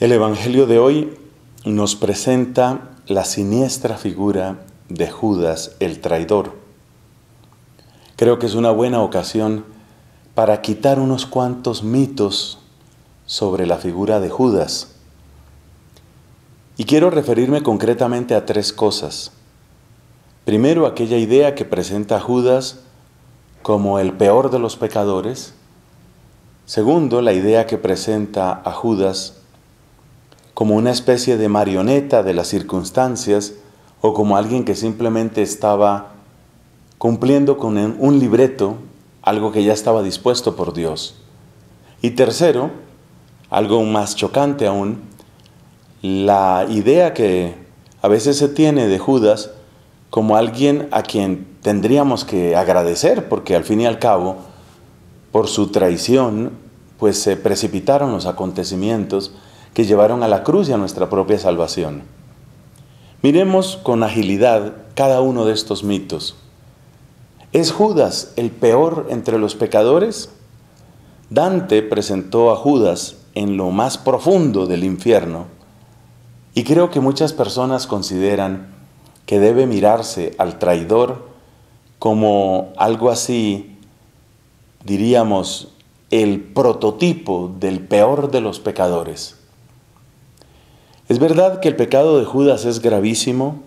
El Evangelio de hoy nos presenta la siniestra figura de Judas el traidor. Creo que es una buena ocasión para quitar unos cuantos mitos sobre la figura de Judas. Y quiero referirme concretamente a tres cosas. Primero, aquella idea que presenta a Judas como el peor de los pecadores. Segundo, la idea que presenta a Judas como una especie de marioneta de las circunstancias o como alguien que simplemente estaba cumpliendo con un libreto, algo que ya estaba dispuesto por Dios. Y tercero, algo más chocante aún, la idea que a veces se tiene de Judas como alguien a quien tendríamos que agradecer, porque al fin y al cabo, por su traición, pues se precipitaron los acontecimientos que llevaron a la cruz y a nuestra propia salvación. Miremos con agilidad cada uno de estos mitos. ¿Es Judas el peor entre los pecadores? Dante presentó a Judas en lo más profundo del infierno y creo que muchas personas consideran que debe mirarse al traidor como algo así, diríamos, el prototipo del peor de los pecadores. Es verdad que el pecado de Judas es gravísimo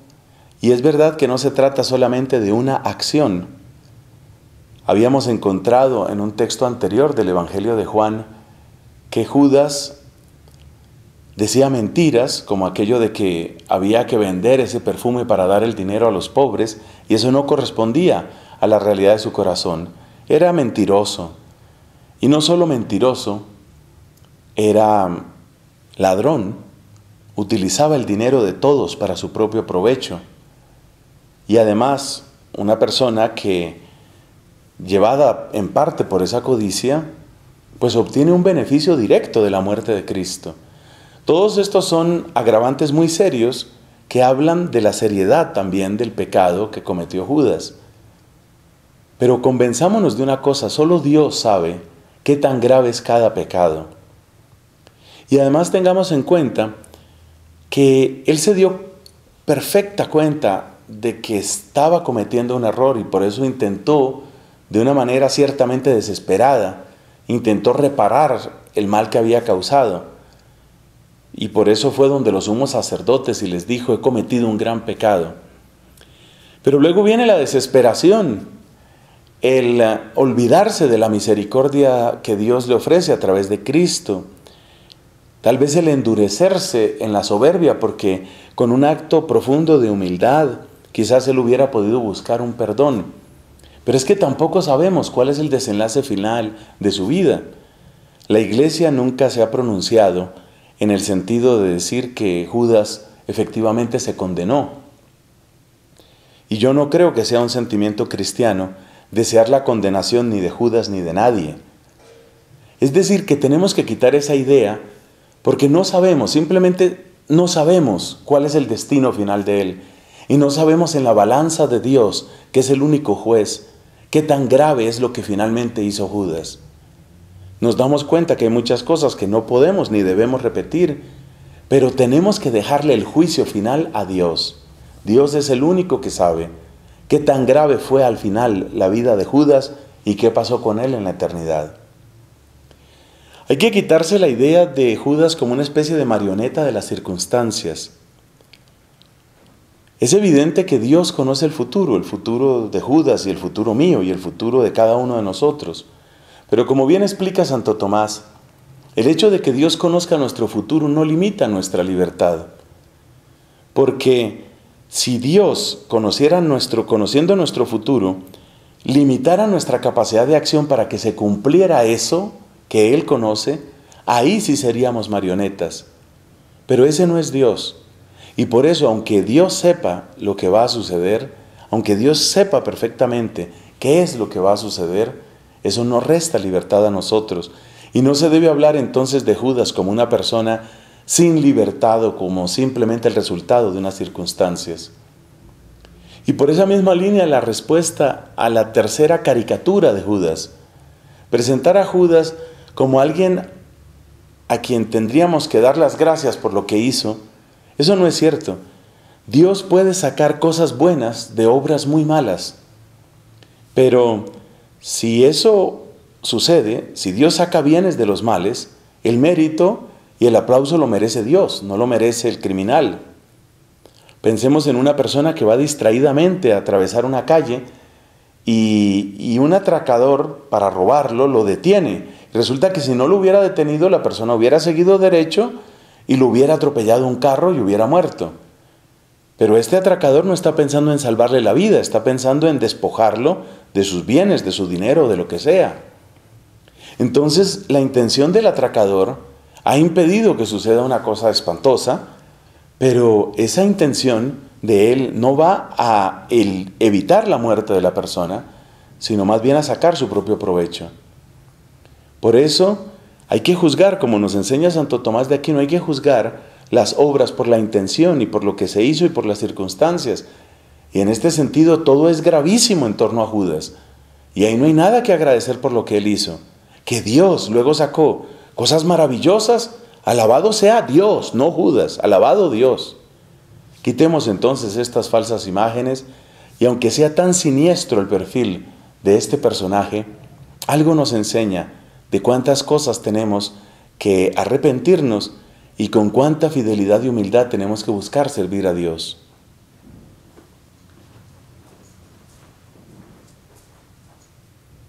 y es verdad que no se trata solamente de una acción. Habíamos encontrado en un texto anterior del Evangelio de Juan que Judas decía mentiras, como aquello de que había que vender ese perfume para dar el dinero a los pobres, y eso no correspondía a la realidad de su corazón. Era mentiroso. Y no solo mentiroso, era ladrón utilizaba el dinero de todos para su propio provecho. Y además, una persona que, llevada en parte por esa codicia, pues obtiene un beneficio directo de la muerte de Cristo. Todos estos son agravantes muy serios que hablan de la seriedad también del pecado que cometió Judas. Pero convenzámonos de una cosa, solo Dios sabe qué tan grave es cada pecado. Y además tengamos en cuenta que él se dio perfecta cuenta de que estaba cometiendo un error y por eso intentó, de una manera ciertamente desesperada, intentó reparar el mal que había causado. Y por eso fue donde los sumos sacerdotes y les dijo, he cometido un gran pecado. Pero luego viene la desesperación, el eh, olvidarse de la misericordia que Dios le ofrece a través de Cristo Tal vez el endurecerse en la soberbia, porque con un acto profundo de humildad quizás él hubiera podido buscar un perdón. Pero es que tampoco sabemos cuál es el desenlace final de su vida. La iglesia nunca se ha pronunciado en el sentido de decir que Judas efectivamente se condenó. Y yo no creo que sea un sentimiento cristiano desear la condenación ni de Judas ni de nadie. Es decir, que tenemos que quitar esa idea porque no sabemos, simplemente no sabemos cuál es el destino final de Él. Y no sabemos en la balanza de Dios, que es el único juez, qué tan grave es lo que finalmente hizo Judas. Nos damos cuenta que hay muchas cosas que no podemos ni debemos repetir, pero tenemos que dejarle el juicio final a Dios. Dios es el único que sabe qué tan grave fue al final la vida de Judas y qué pasó con él en la eternidad. Hay que quitarse la idea de Judas como una especie de marioneta de las circunstancias. Es evidente que Dios conoce el futuro, el futuro de Judas y el futuro mío y el futuro de cada uno de nosotros. Pero como bien explica Santo Tomás, el hecho de que Dios conozca nuestro futuro no limita nuestra libertad. Porque si Dios conociera nuestro, conociendo nuestro futuro, limitara nuestra capacidad de acción para que se cumpliera eso, que Él conoce, ahí sí seríamos marionetas. Pero ese no es Dios. Y por eso, aunque Dios sepa lo que va a suceder, aunque Dios sepa perfectamente qué es lo que va a suceder, eso no resta libertad a nosotros. Y no se debe hablar entonces de Judas como una persona sin libertad o como simplemente el resultado de unas circunstancias. Y por esa misma línea la respuesta a la tercera caricatura de Judas. Presentar a Judas como alguien a quien tendríamos que dar las gracias por lo que hizo, eso no es cierto. Dios puede sacar cosas buenas de obras muy malas. Pero si eso sucede, si Dios saca bienes de los males, el mérito y el aplauso lo merece Dios, no lo merece el criminal. Pensemos en una persona que va distraídamente a atravesar una calle y, un atracador para robarlo lo detiene Resulta que si no lo hubiera detenido, la persona hubiera seguido derecho y lo hubiera atropellado un carro y hubiera muerto. Pero este atracador no está pensando en salvarle la vida, está pensando en despojarlo de sus bienes, de su dinero, de lo que sea. Entonces, la intención del atracador ha impedido que suceda una cosa espantosa, pero esa intención de él no va a evitar la muerte de la persona, sino más bien a sacar su propio provecho. Por eso hay que juzgar, como nos enseña Santo Tomás de Aquino, hay que juzgar las obras por la intención y por lo que se hizo y por las circunstancias. Y en este sentido todo es gravísimo en torno a Judas. Y ahí no hay nada que agradecer por lo que él hizo. Que Dios luego sacó cosas maravillosas. Alabado sea Dios, no Judas. Alabado Dios. Quitemos entonces estas falsas imágenes y aunque sea tan siniestro el perfil de este personaje, algo nos enseña de cuántas cosas tenemos que arrepentirnos y con cuánta fidelidad y humildad tenemos que buscar servir a Dios.